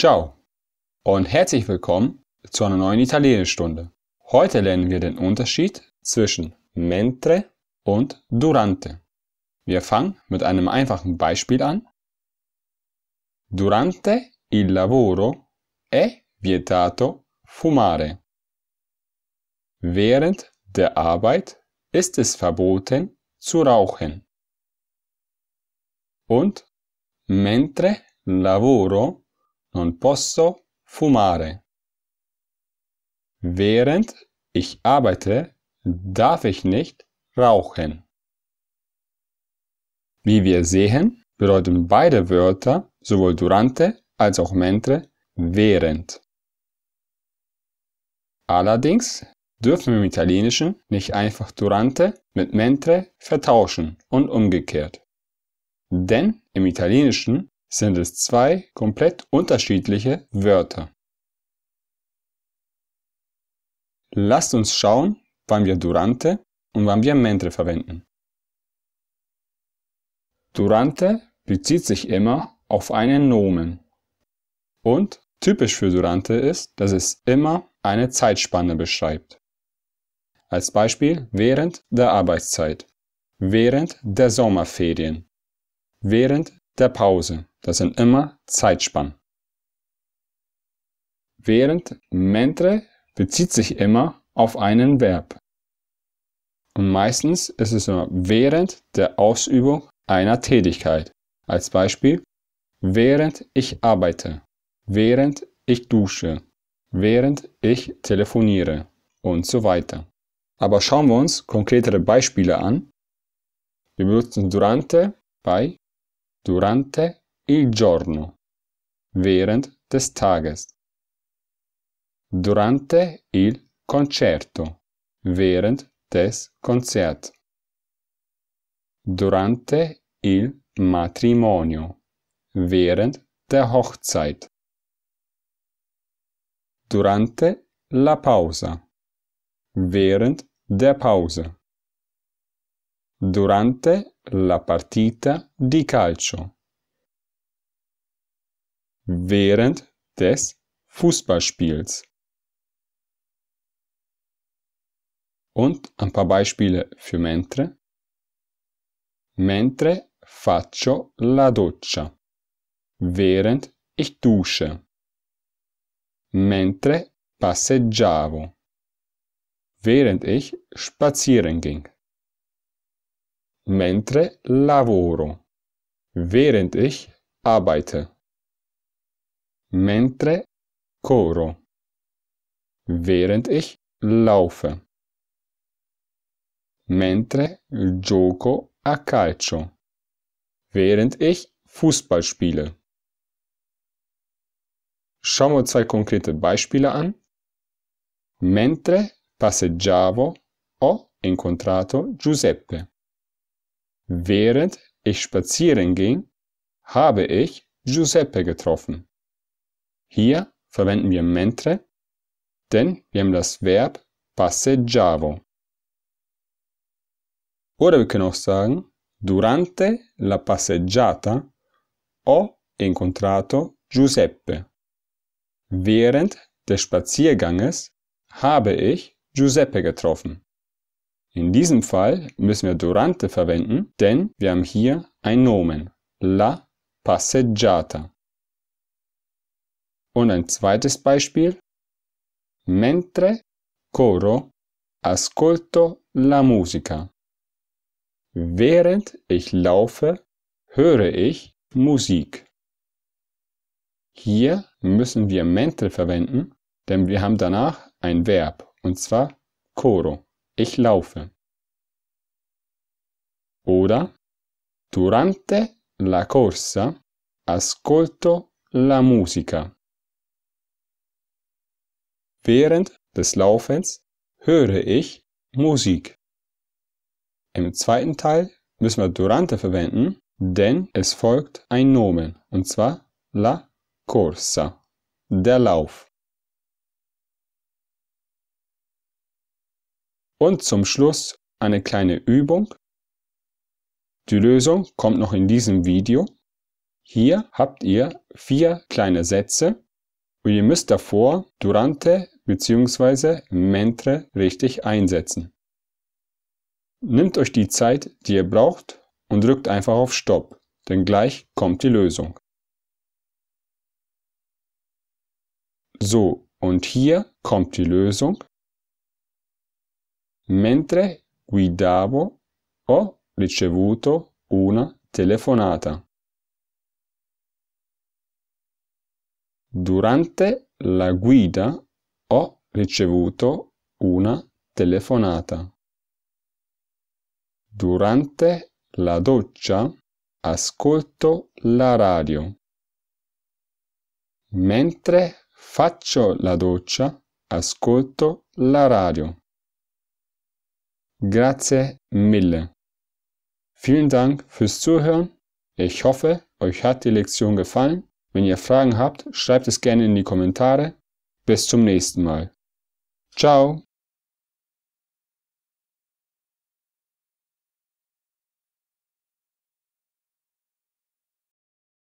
Ciao und herzlich willkommen zu einer neuen Italienischstunde. Heute lernen wir den Unterschied zwischen mentre und durante. Wir fangen mit einem einfachen Beispiel an. Durante il lavoro è vietato fumare. Während der Arbeit ist es verboten zu rauchen. Und mentre lavoro Non posso fumare. Während ich arbeite, darf ich nicht rauchen. Wie wir sehen, bedeuten beide Wörter, sowohl durante als auch mentre, während. Allerdings dürfen wir im Italienischen nicht einfach durante mit mentre vertauschen und umgekehrt. Denn im Italienischen sind es zwei komplett unterschiedliche Wörter. Lasst uns schauen, wann wir durante und wann wir mentre verwenden. Durante bezieht sich immer auf einen Nomen. Und typisch für Durante ist, dass es immer eine Zeitspanne beschreibt. Als Beispiel während der Arbeitszeit, während der Sommerferien, während der Pause. Das sind immer Zeitspannen. Während mentre bezieht sich immer auf einen Verb. Und meistens ist es immer während der Ausübung einer Tätigkeit. Als Beispiel, während ich arbeite, während ich dusche, während ich telefoniere und so weiter. Aber schauen wir uns konkretere Beispiele an. Wir benutzen durante bei durante il giorno, während des Tages. Durante il concerto, während des Konzerts. Durante il matrimonio, während der Hochzeit. Durante la pausa, während der Pause. Durante la partita di calcio. Während des Fußballspiels. Und ein paar Beispiele für mentre. Mentre faccio la doccia. Während ich dusche. Mentre passeggiavo. Während ich spazieren ging mentre lavoro. Während ich arbeite. Mentre coro. Während ich laufe. Mentre gioco a calcio. Während ich Fußball spiele. Schauen wir zwei konkrete Beispiele an. Mentre passeggiavo ho incontrato Giuseppe. Während ich spazieren ging, habe ich Giuseppe getroffen. Hier verwenden wir mentre, denn wir haben das Verb passeggiavo. Oder wir können auch sagen, durante la passeggiata ho incontrato Giuseppe. Während des Spazierganges habe ich Giuseppe getroffen. In diesem Fall müssen wir durante verwenden, denn wir haben hier ein Nomen, la passeggiata. Und ein zweites Beispiel, mentre coro ascolto la musica. Während ich laufe, höre ich Musik. Hier müssen wir mentre verwenden, denn wir haben danach ein Verb, und zwar coro. Ich laufe. Oder durante la corsa, ascolto la musica. Während des Laufens höre ich Musik. Im zweiten Teil müssen wir durante verwenden, denn es folgt ein Nomen, und zwar la corsa, der Lauf. Und zum Schluss eine kleine Übung. Die Lösung kommt noch in diesem Video. Hier habt ihr vier kleine Sätze und ihr müsst davor durante bzw. mentre richtig einsetzen. Nehmt euch die Zeit, die ihr braucht und drückt einfach auf Stopp, denn gleich kommt die Lösung. So, und hier kommt die Lösung. Mentre guidavo ho ricevuto una telefonata. Durante la guida ho ricevuto una telefonata. Durante la doccia ascolto la radio. Mentre faccio la doccia ascolto la radio. Grazie mille. Vielen Dank fürs Zuhören. Ich hoffe, euch hat die Lektion gefallen. Wenn ihr Fragen habt, schreibt es gerne in die Kommentare. Bis zum nächsten Mal. Ciao.